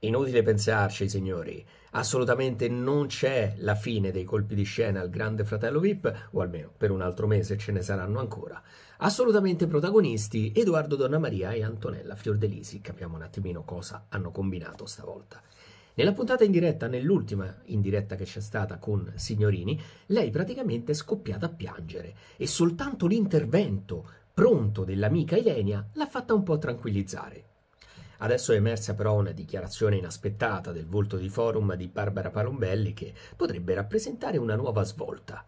Inutile pensarci, signori, assolutamente non c'è la fine dei colpi di scena al Grande Fratello VIP, o almeno per un altro mese ce ne saranno ancora. Assolutamente protagonisti Edoardo Donna Maria e Antonella Fiordelisi, capiamo un attimino cosa hanno combinato stavolta. Nella puntata in diretta, nell'ultima in diretta che c'è stata con Signorini, lei praticamente è scoppiata a piangere e soltanto l'intervento pronto dell'amica Ilenia l'ha fatta un po' tranquillizzare. Adesso è emersa però una dichiarazione inaspettata del volto di forum di Barbara Palombelli che potrebbe rappresentare una nuova svolta.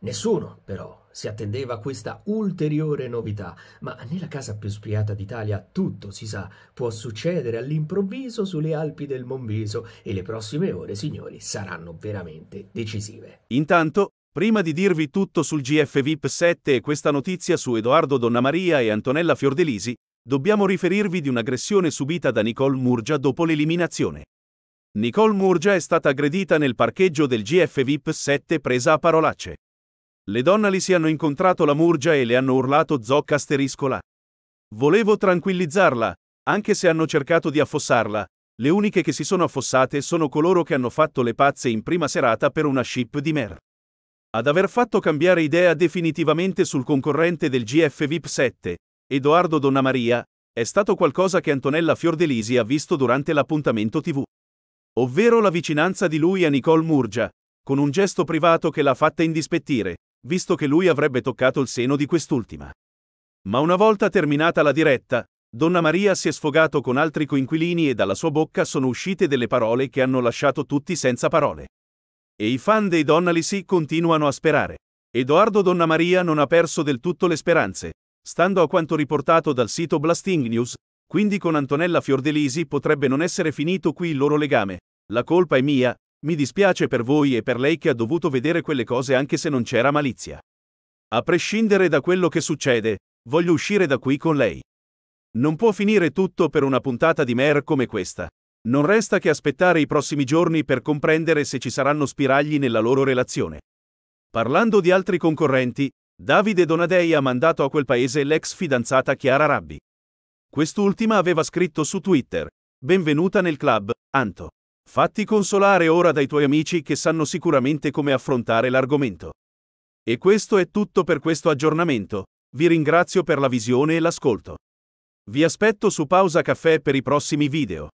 Nessuno, però, si attendeva a questa ulteriore novità, ma nella casa più spiata d'Italia tutto, si sa, può succedere all'improvviso sulle Alpi del Monviso e le prossime ore, signori, saranno veramente decisive. Intanto, prima di dirvi tutto sul GF VIP 7 e questa notizia su Edoardo Donnamaria e Antonella Fiordelisi, Dobbiamo riferirvi di un'aggressione subita da Nicole Murgia dopo l'eliminazione. Nicole Murgia è stata aggredita nel parcheggio del GF VIP 7 presa a parolacce. Le donne Donnelly si hanno incontrato la Murgia e le hanno urlato zocca asteriscola. Volevo tranquillizzarla, anche se hanno cercato di affossarla, le uniche che si sono affossate sono coloro che hanno fatto le pazze in prima serata per una ship di Mer. Ad aver fatto cambiare idea definitivamente sul concorrente del GF VIP 7, Edoardo Donna Maria, è stato qualcosa che Antonella Fiordelisi ha visto durante l'appuntamento TV. Ovvero la vicinanza di lui a Nicole Murgia, con un gesto privato che l'ha fatta indispettire, visto che lui avrebbe toccato il seno di quest'ultima. Ma una volta terminata la diretta, Donna Maria si è sfogato con altri coinquilini e dalla sua bocca sono uscite delle parole che hanno lasciato tutti senza parole. E i fan dei Donnalisi continuano a sperare. Edoardo Donna Maria non ha perso del tutto le speranze, Stando a quanto riportato dal sito Blasting News, quindi con Antonella Fiordelisi potrebbe non essere finito qui il loro legame. La colpa è mia, mi dispiace per voi e per lei che ha dovuto vedere quelle cose anche se non c'era malizia. A prescindere da quello che succede, voglio uscire da qui con lei. Non può finire tutto per una puntata di Mer come questa. Non resta che aspettare i prossimi giorni per comprendere se ci saranno spiragli nella loro relazione. Parlando di altri concorrenti, Davide Donadei ha mandato a quel paese l'ex fidanzata Chiara Rabbi. Quest'ultima aveva scritto su Twitter, Benvenuta nel club, Anto. Fatti consolare ora dai tuoi amici che sanno sicuramente come affrontare l'argomento. E questo è tutto per questo aggiornamento, vi ringrazio per la visione e l'ascolto. Vi aspetto su Pausa Caffè per i prossimi video.